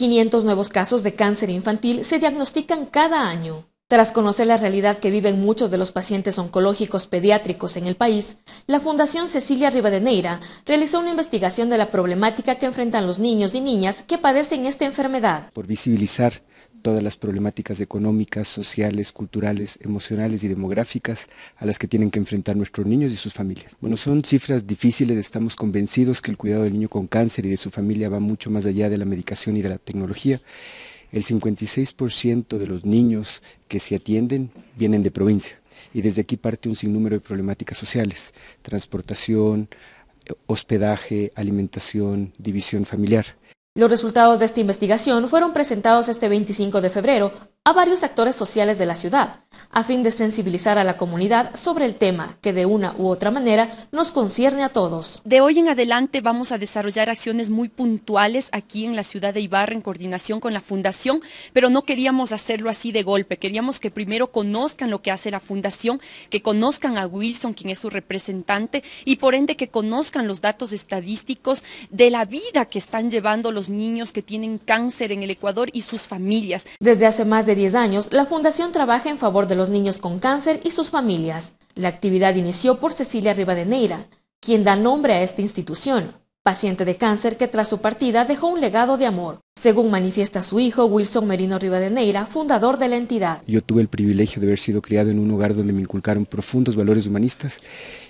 500 nuevos casos de cáncer infantil se diagnostican cada año. Tras conocer la realidad que viven muchos de los pacientes oncológicos pediátricos en el país, la Fundación Cecilia Rivadeneira realizó una investigación de la problemática que enfrentan los niños y niñas que padecen esta enfermedad. Por visibilizar todas las problemáticas económicas, sociales, culturales, emocionales y demográficas a las que tienen que enfrentar nuestros niños y sus familias. Bueno, son cifras difíciles, estamos convencidos que el cuidado del niño con cáncer y de su familia va mucho más allá de la medicación y de la tecnología. El 56% de los niños que se atienden vienen de provincia y desde aquí parte un sinnúmero de problemáticas sociales, transportación, hospedaje, alimentación, división familiar. Los resultados de esta investigación fueron presentados este 25 de febrero a varios actores sociales de la ciudad, a fin de sensibilizar a la comunidad sobre el tema que de una u otra manera nos concierne a todos. De hoy en adelante vamos a desarrollar acciones muy puntuales aquí en la ciudad de Ibarra en coordinación con la Fundación, pero no queríamos hacerlo así de golpe, queríamos que primero conozcan lo que hace la Fundación, que conozcan a Wilson, quien es su representante, y por ende que conozcan los datos estadísticos de la vida que están llevando los niños que tienen cáncer en el Ecuador y sus familias. Desde hace más de 10 años, la Fundación trabaja en favor de los niños con cáncer y sus familias. La actividad inició por Cecilia Rivadeneira, quien da nombre a esta institución, paciente de cáncer que tras su partida dejó un legado de amor, según manifiesta su hijo, Wilson Merino Rivadeneira, fundador de la entidad. Yo tuve el privilegio de haber sido criado en un hogar donde me inculcaron profundos valores humanistas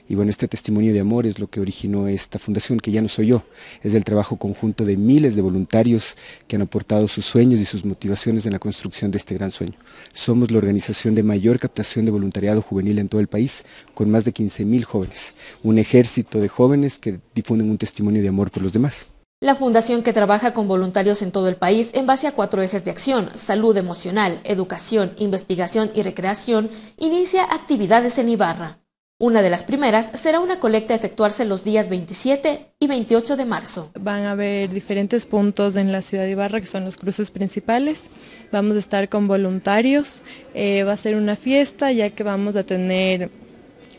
y bueno, este testimonio de amor es lo que originó esta fundación, que ya no soy yo, es el trabajo conjunto de miles de voluntarios que han aportado sus sueños y sus motivaciones en la construcción de este gran sueño. Somos la organización de mayor captación de voluntariado juvenil en todo el país, con más de 15.000 jóvenes, un ejército de jóvenes que difunden un testimonio de amor por los demás. La fundación que trabaja con voluntarios en todo el país en base a cuatro ejes de acción, salud emocional, educación, investigación y recreación, inicia actividades en Ibarra. Una de las primeras será una colecta efectuarse los días 27 y 28 de marzo. Van a haber diferentes puntos en la ciudad de Ibarra que son los cruces principales. Vamos a estar con voluntarios. Eh, va a ser una fiesta ya que vamos a tener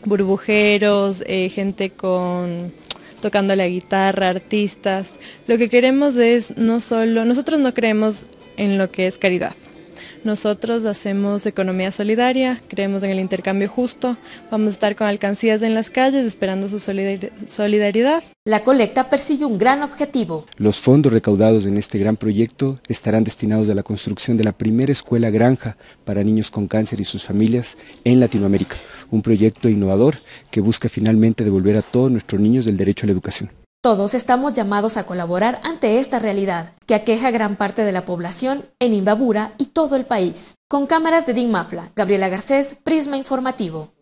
burbujeros, eh, gente con tocando la guitarra, artistas. Lo que queremos es no solo, nosotros no creemos en lo que es caridad. Nosotros hacemos economía solidaria, creemos en el intercambio justo, vamos a estar con alcancías en las calles esperando su solidaridad. La colecta persigue un gran objetivo. Los fondos recaudados en este gran proyecto estarán destinados a la construcción de la primera escuela granja para niños con cáncer y sus familias en Latinoamérica, un proyecto innovador que busca finalmente devolver a todos nuestros niños el derecho a la educación. Todos estamos llamados a colaborar ante esta realidad, que aqueja a gran parte de la población en Imbabura y todo el país. Con cámaras de Dimapla, Gabriela Garcés, Prisma Informativo.